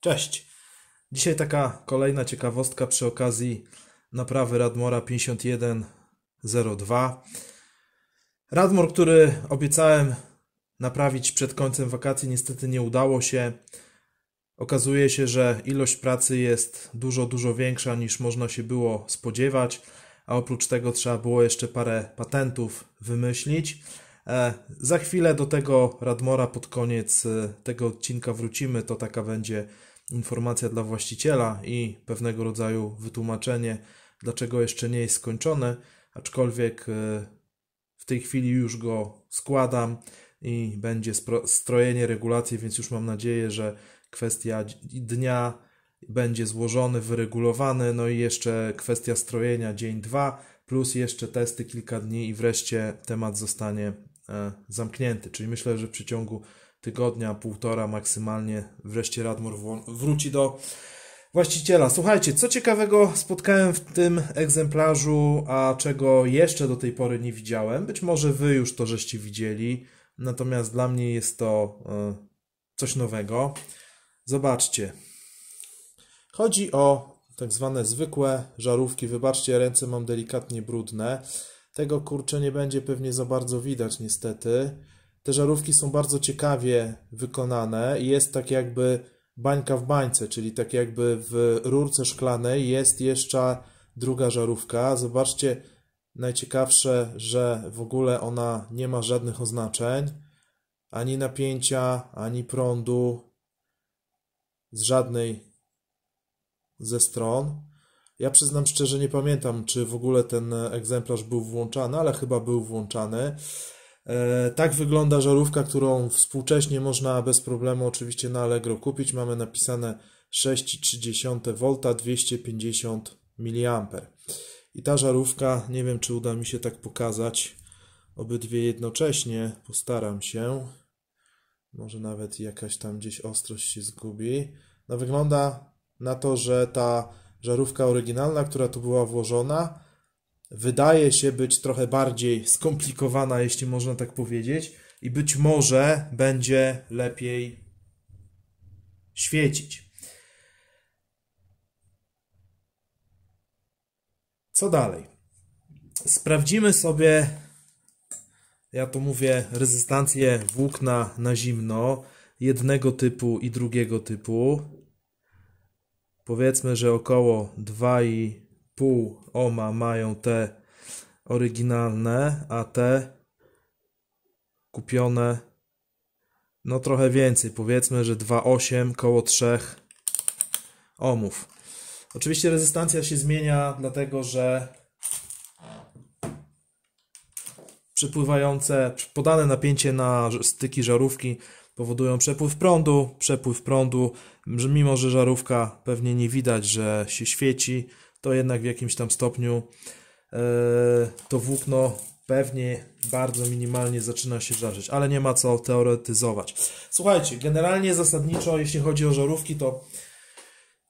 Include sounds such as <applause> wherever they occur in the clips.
Cześć! Dzisiaj taka kolejna ciekawostka przy okazji naprawy Radmora 5102. Radmor, który obiecałem naprawić przed końcem wakacji, niestety nie udało się. Okazuje się, że ilość pracy jest dużo, dużo większa niż można się było spodziewać, a oprócz tego trzeba było jeszcze parę patentów wymyślić. E, za chwilę do tego Radmora pod koniec e, tego odcinka wrócimy. To taka będzie informacja dla właściciela i pewnego rodzaju wytłumaczenie, dlaczego jeszcze nie jest skończone, aczkolwiek e, w tej chwili już go składam i będzie strojenie regulacji, więc już mam nadzieję, że kwestia dnia będzie złożony, wyregulowany, no i jeszcze kwestia strojenia dzień dwa plus jeszcze testy kilka dni i wreszcie temat zostanie E, zamknięty, czyli myślę, że w przeciągu tygodnia, półtora maksymalnie wreszcie Radmur wróci do właściciela. Słuchajcie, co ciekawego spotkałem w tym egzemplarzu, a czego jeszcze do tej pory nie widziałem. Być może wy już to żeście widzieli, natomiast dla mnie jest to e, coś nowego. Zobaczcie. Chodzi o tak zwane zwykłe żarówki. Wybaczcie, ręce mam delikatnie brudne. Tego kurczę nie będzie pewnie za bardzo widać niestety. Te żarówki są bardzo ciekawie wykonane i jest tak jakby bańka w bańce, czyli tak jakby w rurce szklanej jest jeszcze druga żarówka. Zobaczcie, najciekawsze, że w ogóle ona nie ma żadnych oznaczeń, ani napięcia, ani prądu z żadnej ze stron. Ja przyznam szczerze, nie pamiętam, czy w ogóle ten egzemplarz był włączany, ale chyba był włączany. E, tak wygląda żarówka, którą współcześnie można bez problemu oczywiście na Allegro kupić. Mamy napisane 6,3 V, 250 mA. I ta żarówka, nie wiem czy uda mi się tak pokazać obydwie jednocześnie, postaram się. Może nawet jakaś tam gdzieś ostrość się zgubi. No wygląda na to, że ta żarówka oryginalna, która tu była włożona, wydaje się być trochę bardziej skomplikowana, jeśli można tak powiedzieć, i być może będzie lepiej świecić. Co dalej? Sprawdzimy sobie, ja to mówię, rezystancję włókna na zimno jednego typu i drugiego typu. Powiedzmy, że około 2,5 ohma mają te oryginalne, a te kupione no trochę więcej. Powiedzmy, że 2,8 koło 3 ohmów. Oczywiście rezystancja się zmienia, dlatego że przepływające, podane napięcie na styki żarówki powodują przepływ prądu, przepływ prądu, mimo że żarówka pewnie nie widać, że się świeci, to jednak w jakimś tam stopniu e, to włókno pewnie bardzo minimalnie zaczyna się żarzyć, ale nie ma co teoretyzować. Słuchajcie, generalnie zasadniczo, jeśli chodzi o żarówki, to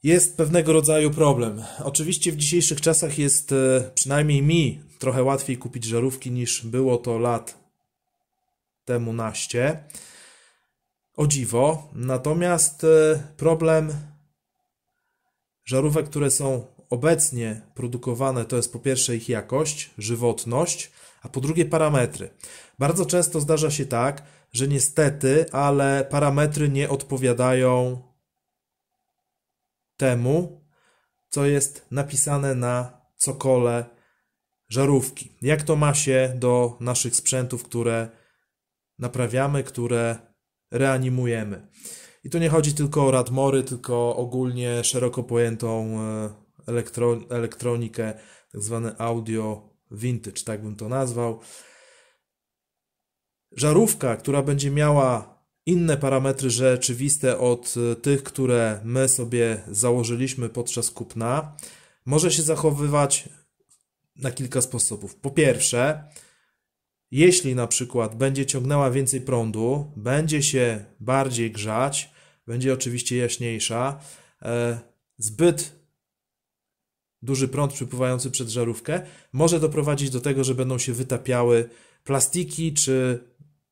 jest pewnego rodzaju problem. Oczywiście w dzisiejszych czasach jest e, przynajmniej mi trochę łatwiej kupić żarówki niż było to lat temu naście. O dziwo. Natomiast e, problem żarówek, które są obecnie produkowane, to jest po pierwsze ich jakość, żywotność, a po drugie parametry. Bardzo często zdarza się tak, że niestety, ale parametry nie odpowiadają temu, co jest napisane na cokole żarówki. Jak to ma się do naszych sprzętów, które naprawiamy, które reanimujemy. I tu nie chodzi tylko o radmory, tylko ogólnie szeroko pojętą e, elektro, elektronikę, tak zwane audio vintage, tak bym to nazwał. Żarówka, która będzie miała inne parametry rzeczywiste od e, tych, które my sobie założyliśmy podczas kupna, może się zachowywać na kilka sposobów. Po pierwsze, jeśli na przykład będzie ciągnęła więcej prądu, będzie się bardziej grzać, będzie oczywiście jaśniejsza, e, zbyt duży prąd przepływający przed żarówkę może doprowadzić do tego, że będą się wytapiały plastiki czy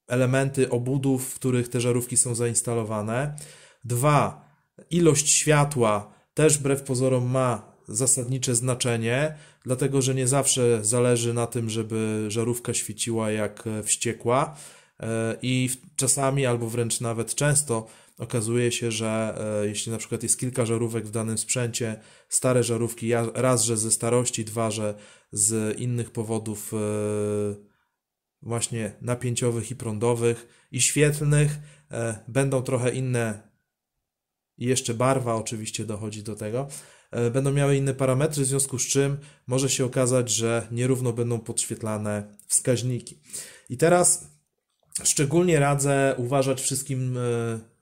elementy obudów, w których te żarówki są zainstalowane. Dwa, ilość światła też wbrew pozorom ma zasadnicze znaczenie dlatego że nie zawsze zależy na tym, żeby żarówka świeciła jak e, wściekła e, i czasami albo wręcz nawet często okazuje się, że e, jeśli na przykład jest kilka żarówek w danym sprzęcie, stare żarówki raz, że ze starości, dwa, że z innych powodów właśnie napięciowych i prądowych i świetlnych, będą trochę inne i jeszcze barwa oczywiście dochodzi do tego, E, będą miały inne parametry, w związku z czym może się okazać, że nierówno będą podświetlane wskaźniki. I teraz szczególnie radzę uważać wszystkim e,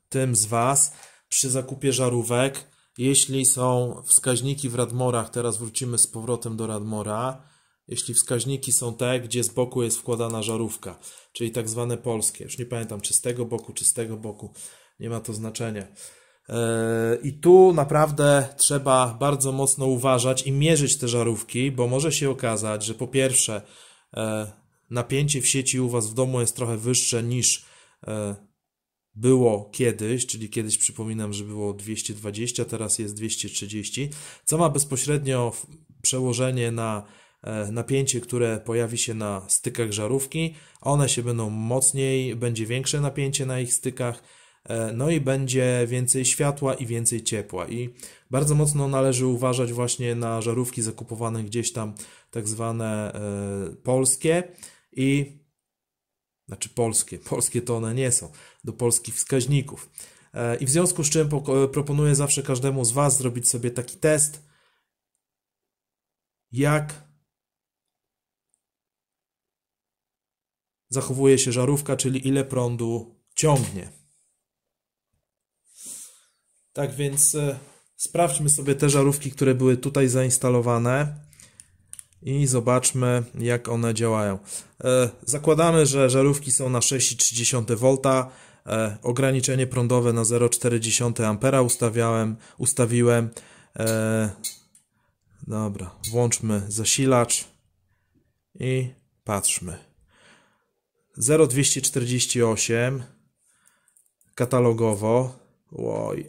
tym z Was przy zakupie żarówek, jeśli są wskaźniki w radmorach, teraz wrócimy z powrotem do radmora, jeśli wskaźniki są te, gdzie z boku jest wkładana żarówka, czyli tak zwane polskie. Już nie pamiętam, czy z tego boku, czy z tego boku, nie ma to znaczenia. E, I tu naprawdę trzeba bardzo mocno uważać i mierzyć te żarówki, bo może się okazać, że po pierwsze e, napięcie w sieci u Was w domu jest trochę wyższe niż e, było kiedyś, czyli kiedyś przypominam, że było 220, teraz jest 230, co ma bezpośrednio przełożenie na napięcie, które pojawi się na stykach żarówki. One się będą mocniej, będzie większe napięcie na ich stykach E, no i będzie więcej światła i więcej ciepła. I bardzo mocno należy uważać właśnie na żarówki zakupowane gdzieś tam, tak zwane e, polskie i znaczy polskie, <laughs> polskie to one nie są, do polskich wskaźników. E, I w związku z czym proponuję zawsze każdemu z Was zrobić sobie taki test, jak zachowuje się żarówka, czyli ile prądu ciągnie. Tak więc e, sprawdźmy sobie te żarówki, które były tutaj zainstalowane i zobaczmy jak one działają. E, zakładamy, że żarówki są na 6,3 V, e, ograniczenie prądowe na 0,4 A ustawiałem, ustawiłem. Dobra, włączmy zasilacz i patrzmy. 0,248 katalogowo. Oj.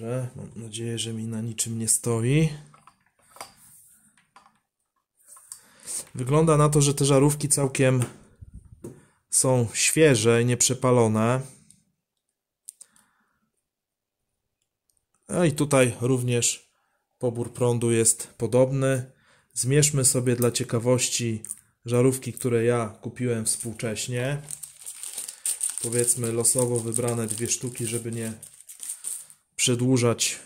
Dobrze, mam nadzieję, że mi na niczym nie stoi. Wygląda na to, że te żarówki całkiem są świeże i nieprzepalone. No i tutaj również pobór prądu jest podobny. Zmierzmy sobie dla ciekawości żarówki, które ja kupiłem współcześnie. Powiedzmy losowo wybrane dwie sztuki, żeby nie przedłużać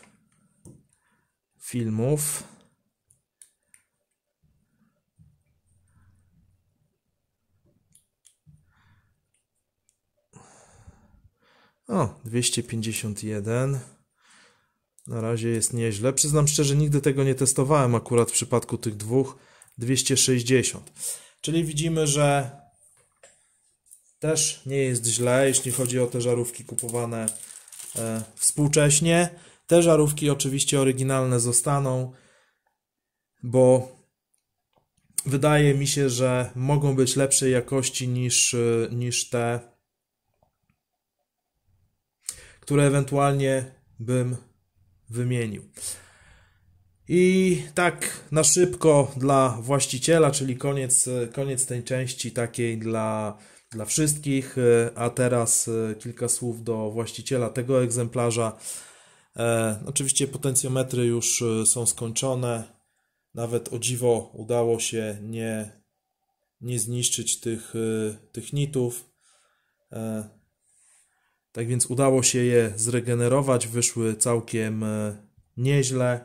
filmów. O, 251. Na razie jest nieźle. Przyznam szczerze, nigdy tego nie testowałem akurat w przypadku tych dwóch. 260. Czyli widzimy, że też nie jest źle, jeśli chodzi o te żarówki kupowane E, współcześnie. Te żarówki oczywiście oryginalne zostaną, bo wydaje mi się, że mogą być lepszej jakości niż, e, niż te, które ewentualnie bym wymienił. I tak na szybko dla właściciela, czyli koniec, e, koniec tej części takiej dla dla wszystkich. E, a teraz e, kilka słów do właściciela tego egzemplarza. E, oczywiście potencjometry już są skończone. Nawet o dziwo udało się nie, nie zniszczyć tych, tych nitów. Tak więc udało się je zregenerować. Wyszły całkiem nieźle.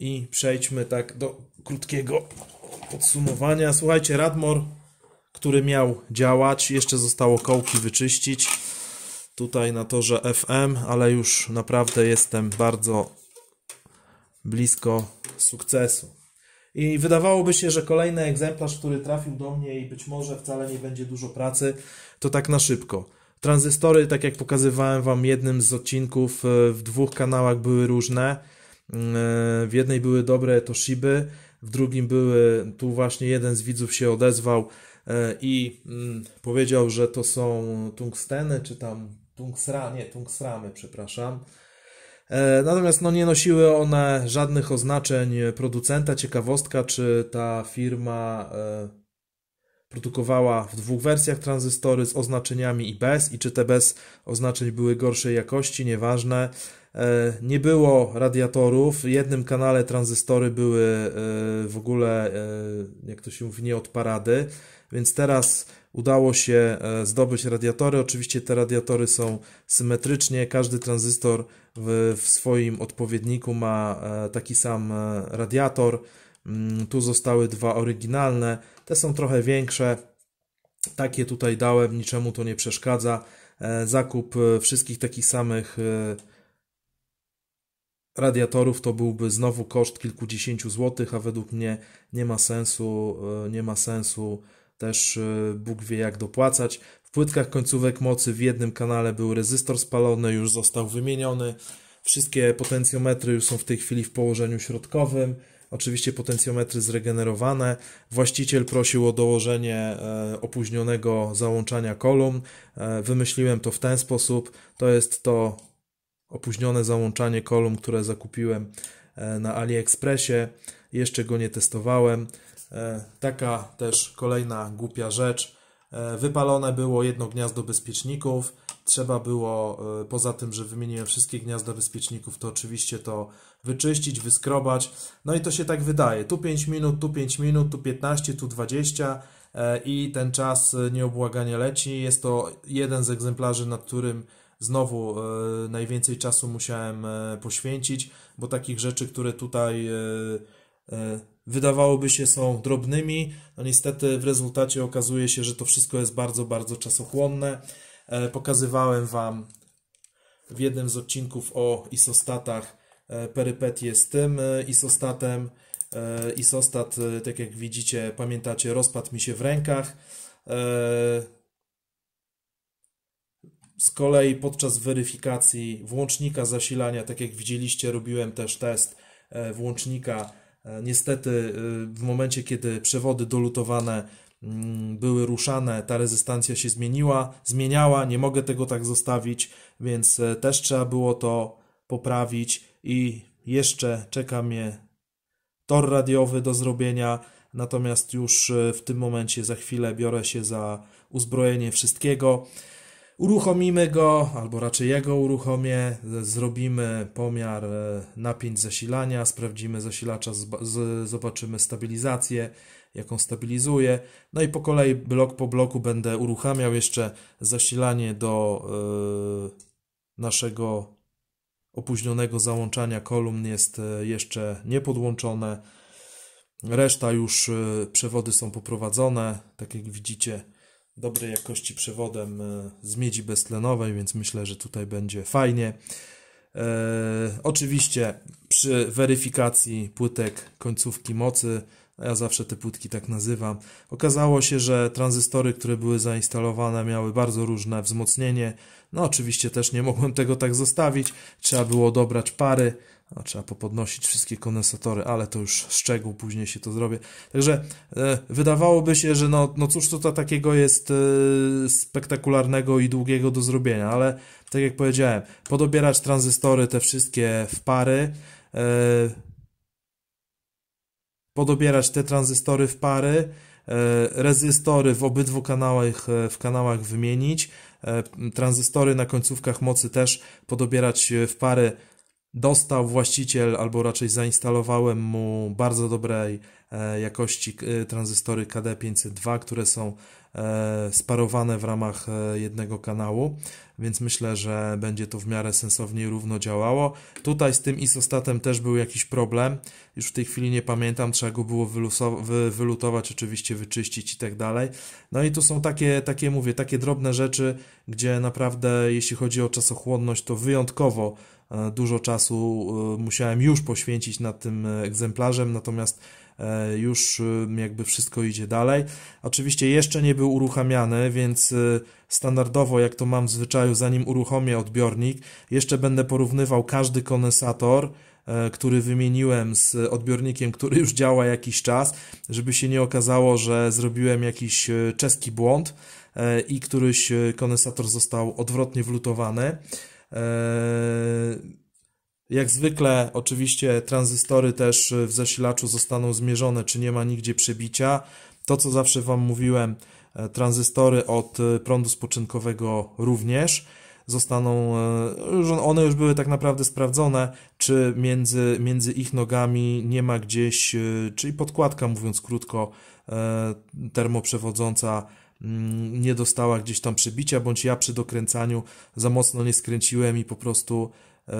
I przejdźmy tak do krótkiego podsumowania. Słuchajcie, Radmor, który miał działać, jeszcze zostało kołki wyczyścić tutaj na torze FM, ale już naprawdę jestem bardzo blisko sukcesu. I wydawałoby się, że kolejny egzemplarz, który trafił do mnie i być może wcale nie będzie dużo pracy, to tak na szybko. Tranzystory, tak jak pokazywałem Wam jednym z odcinków, e, w dwóch kanałach były różne. Mm, e, w jednej były dobre Toshiby, w drugim były, tu właśnie jeden z widzów się odezwał e, i mm, powiedział, że to są tungsteny, czy tam tungsra, nie, tungsramy, przepraszam. E, natomiast no, nie nosiły one żadnych oznaczeń producenta. Ciekawostka, czy ta firma e, produkowała w dwóch wersjach tranzystory z oznaczeniami i bez, i czy te bez oznaczeń były gorszej jakości, nieważne. E, nie było radiatorów, w jednym kanale tranzystory były e, w ogóle, e, jak to się mówi, nie od parady, więc teraz udało się zdobyć radiatory. Oczywiście te radiatory są symetrycznie, każdy tranzystor w, w swoim odpowiedniku ma taki sam radiator. Mm, tu zostały dwa oryginalne, te są trochę większe, takie tutaj dałem, niczemu to nie przeszkadza. Zakup wszystkich takich samych radiatorów to byłby znowu koszt kilkudziesięciu złotych, a według mnie nie ma sensu, e, nie ma sensu też e, Bóg wie jak dopłacać. W płytkach końcówek mocy w jednym kanale był rezystor spalony, już został wymieniony. Wszystkie potencjometry już są w tej chwili w położeniu środkowym. Oczywiście potencjometry zregenerowane. Właściciel prosił o dołożenie e, opóźnionego załączania kolumn. Wymyśliłem to w ten sposób. To jest to opóźnione załączanie kolumn, które zakupiłem e, na AliExpressie. Jeszcze go nie testowałem. E, taka też kolejna głupia rzecz. E, wypalone było jedno gniazdo bezpieczników. Trzeba było, poza tym, że wymieniłem wszystkie gniazda bezpieczników, to oczywiście to wyczyścić, wyskrobać. No i to się tak wydaje. Tu 5 minut, tu 5 minut, tu 15, tu 20 i ten czas nieobłaganie leci. Jest to jeden z egzemplarzy, nad którym Znowu e, najwięcej czasu musiałem e, poświęcić, bo takich rzeczy, które tutaj e, wydawałoby się są drobnymi, no niestety w rezultacie okazuje się, że to wszystko jest bardzo, bardzo czasochłonne. pokazywałem Wam w jednym z odcinków o isostatach e, perypetie z tym isostatem. Isostat, tak jak widzicie, pamiętacie, rozpadł mi się w rękach. Z kolei podczas weryfikacji włącznika zasilania, tak jak widzieliście, robiłem też test e, włącznika. E, niestety e, w momencie, kiedy przewody dolutowane mm, były ruszane, ta rezystancja się zmieniła, zmieniała, nie mogę tego tak zostawić, więc też trzeba było to poprawić i jeszcze czeka mnie tor radiowy do zrobienia, natomiast już w tym momencie za chwilę biorę się za uzbrojenie wszystkiego. Uruchomimy go, albo raczej jego uruchomię, zrobimy pomiar e, napięć zasilania, sprawdzimy zasilacza, zobaczymy stabilizację, jaką stabilizuje. No i po kolei blok po bloku będę uruchamiał jeszcze zasilanie do e, naszego opóźnionego załączania kolumn jest e, jeszcze niepodłączone. Reszta już przewody są poprowadzone, tak jak widzicie dobrej jakości przewodem e, z miedzi beztlenowej, więc myślę, że tutaj będzie fajnie. E, oczywiście przy weryfikacji płytek końcówki mocy, ja zawsze te płytki tak nazywam, okazało się, że tranzystory, które były zainstalowane miały bardzo różne wzmocnienie. No oczywiście też nie mogłem tego tak zostawić, trzeba było dobrać pary. Trzeba popodnosić wszystkie kondensatory, ale to już szczegół, później się to zrobię. Także e, wydawałoby się, że no, no cóż tutaj takiego jest e, spektakularnego i długiego do zrobienia, ale tak jak powiedziałem, podobierać tranzystory te wszystkie w pary, e, podobierać te tranzystory w pary, e, rezystory w obydwu kanałach, e, w kanałach wymienić, e, tranzystory na końcówkach mocy też podobierać w pary dostał właściciel, albo raczej zainstalowałem mu bardzo dobrej e, jakości e, tranzystory KD502, które są e, sparowane w ramach jednego kanału, więc myślę, że będzie to w miarę sensownie równo działało. Tutaj z tym isostatem też był jakiś problem, już w tej chwili nie pamiętam, trzeba go było wy wylutować, oczywiście wyczyścić i tak dalej. No i tu są takie, takie mówię, takie drobne rzeczy, gdzie naprawdę jeśli chodzi o czasochłonność, to wyjątkowo E, dużo czasu e, musiałem już poświęcić nad tym e, egzemplarzem, natomiast już jakby wszystko idzie dalej. Oczywiście jeszcze nie był uruchamiany, więc standardowo, jak to mam w zwyczaju, zanim uruchomię odbiornik, jeszcze będę porównywał każdy kondensator, który wymieniłem z odbiornikiem, który już działa jakiś czas, żeby się nie okazało, że zrobiłem jakiś czeski błąd i któryś kondensator został odwrotnie wlutowany. Eee, jak zwykle, oczywiście, tranzystory też w zasilaczu zostaną zmierzone, czy nie ma nigdzie przebicia. To, co zawsze Wam mówiłem, e, tranzystory od e, prądu spoczynkowego również zostaną, e, one już były tak naprawdę sprawdzone, czy między, między ich nogami nie ma gdzieś, czyli podkładka, mówiąc krótko, termoprzewodząca Mm, nie dostała gdzieś tam przebicia, bądź ja przy dokręcaniu za mocno nie skręciłem i po prostu e,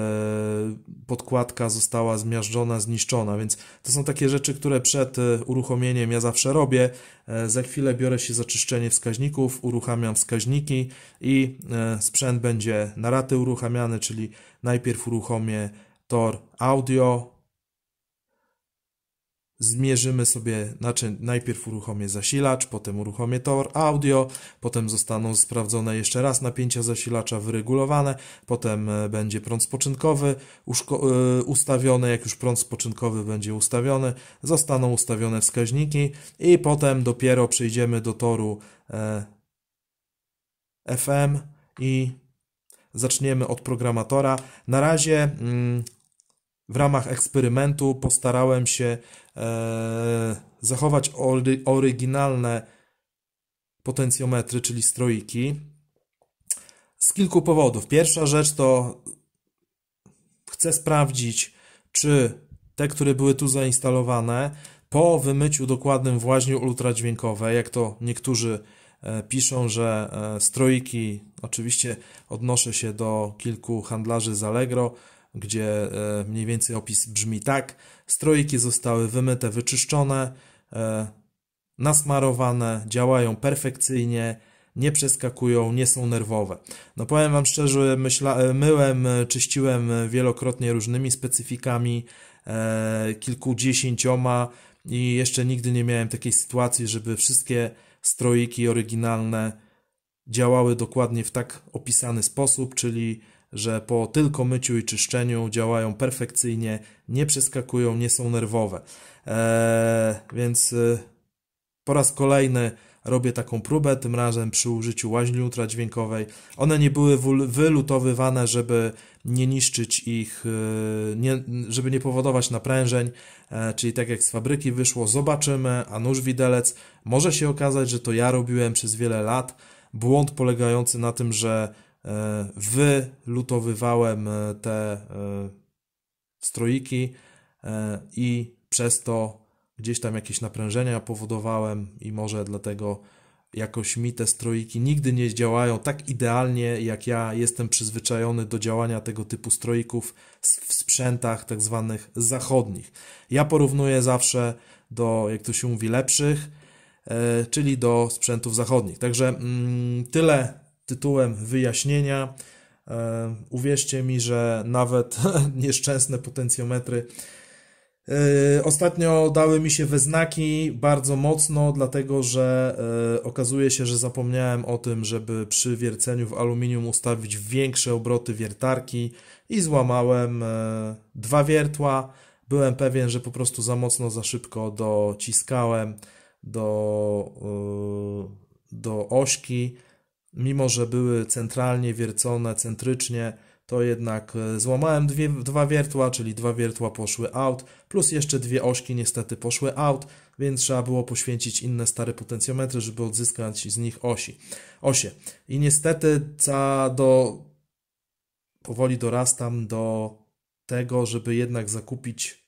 podkładka została zmiażdżona, zniszczona, więc to są takie rzeczy, które przed e, uruchomieniem ja zawsze robię. E, za chwilę biorę się za czyszczenie wskaźników, uruchamiam wskaźniki i sprzęt będzie na raty uruchamiany, czyli najpierw uruchomię tor audio, zmierzymy sobie, znaczy najpierw uruchomię zasilacz, potem uruchomię tor audio, potem zostaną sprawdzone jeszcze raz napięcia zasilacza wyregulowane, potem e, będzie prąd spoczynkowy e, ustawiony, jak już prąd spoczynkowy będzie ustawiony, zostaną ustawione wskaźniki i potem dopiero przejdziemy do toru e, FM i zaczniemy od programatora. Na razie... Mm, w ramach eksperymentu postarałem się e, zachować ory, oryginalne potencjometry, czyli stroiki, z kilku powodów. Pierwsza rzecz to chcę sprawdzić, czy te, które były tu zainstalowane, po wymyciu dokładnym w ultradźwiękowe, ultradźwiękowej, jak to niektórzy e, piszą, że e, stroiki, oczywiście odnoszę się do kilku handlarzy z Allegro, gdzie e, mniej więcej opis brzmi tak: strojki zostały wymyte, wyczyszczone, e, nasmarowane, działają perfekcyjnie, nie przeskakują, nie są nerwowe. No powiem Wam szczerze, myśla, e, myłem, czyściłem wielokrotnie różnymi specyfikami, kilkudziesięcioma i jeszcze nigdy nie miałem takiej sytuacji, żeby wszystkie strojki oryginalne działały dokładnie w tak opisany sposób, czyli że po tylko myciu i czyszczeniu działają perfekcyjnie, nie przeskakują, nie są nerwowe. Eee, więc y, po raz kolejny robię taką próbę, tym razem przy użyciu łaźni ultradźwiękowej. One nie były wylutowywane, żeby nie niszczyć ich, y, nie, żeby nie powodować naprężeń, eee, czyli tak jak z fabryki wyszło, zobaczymy, a nóż widelec. Może się okazać, że to ja robiłem przez wiele lat. Błąd polegający na tym, że E, wylutowywałem e, te e, strojki i przez to gdzieś tam jakieś naprężenia powodowałem i może dlatego jakoś mi te strojki nigdy nie działają tak idealnie, jak ja jestem przyzwyczajony do działania tego typu stroików w sprzętach tak zwanych zachodnich. Ja porównuję zawsze do, jak to się mówi, lepszych, czyli do sprzętów zachodnich. Także mm, tyle tytułem wyjaśnienia. E, uwierzcie mi, że nawet <laughs> nieszczęsne potencjometry e, Ostatnio dały mi się we znaki bardzo mocno, dlatego że e, okazuje się, że zapomniałem o tym, żeby przy wierceniu w aluminium ustawić większe obroty wiertarki i złamałem dwa wiertła. Byłem pewien, że po prostu za mocno, za szybko dociskałem do, do ośki mimo że były centralnie wiercone, centrycznie, to jednak e, złamałem dwie, dwa wiertła, czyli dwa wiertła poszły out, plus jeszcze dwie ośki niestety poszły out, więc trzeba było poświęcić inne stare potencjometry, żeby odzyskać z nich osi. Osie. I niestety ca do powoli dorastam do tego, żeby jednak zakupić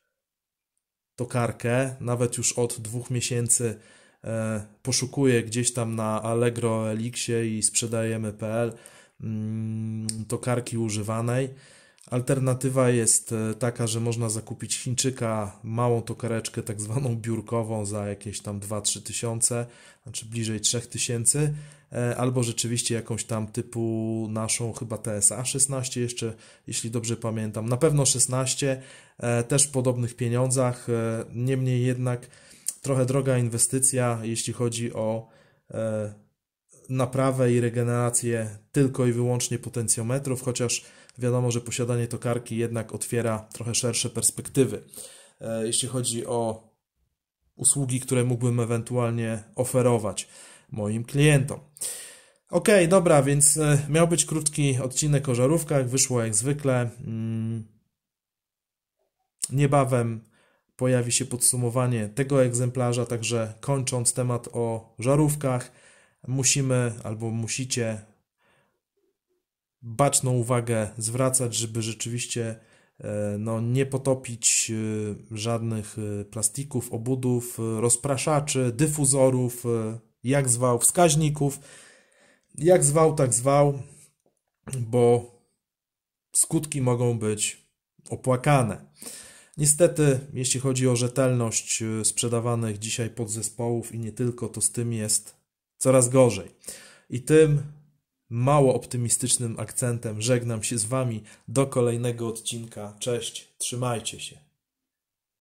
tokarkę, nawet już od dwóch miesięcy E, poszukuje gdzieś tam na Allegro, Elixie i sprzedajemy.pl mm, tokarki używanej. Alternatywa jest e, taka, że można zakupić Chińczyka małą tokareczkę, tak zwaną biurkową za jakieś tam 2-3 tysiące, znaczy bliżej 3 tysięcy, e, albo rzeczywiście jakąś tam typu naszą chyba TSA 16 jeszcze, jeśli dobrze pamiętam, na pewno 16, też w podobnych pieniądzach, niemniej jednak trochę droga inwestycja, jeśli chodzi o e, naprawę i regenerację tylko i wyłącznie potencjometrów, chociaż wiadomo, że posiadanie tokarki jednak otwiera trochę szersze perspektywy. E, jeśli chodzi o usługi, które mógłbym ewentualnie oferować moim klientom. Ok, dobra, więc e, miał być krótki odcinek o żarówkach, wyszło jak zwykle. Mm. Niebawem pojawi się podsumowanie tego egzemplarza, także kończąc temat o żarówkach, musimy albo musicie baczną uwagę zwracać, żeby rzeczywiście e, no, nie potopić e, żadnych e, plastików, obudów, rozpraszaczy, dyfuzorów, jak zwał, wskaźników. Jak zwał, tak zwał, bo skutki mogą być opłakane. Niestety, jeśli chodzi o rzetelność y, sprzedawanych dzisiaj podzespołów i nie tylko, to z tym jest coraz gorzej. I tym mało optymistycznym akcentem żegnam się z Wami do kolejnego odcinka. Cześć, trzymajcie się.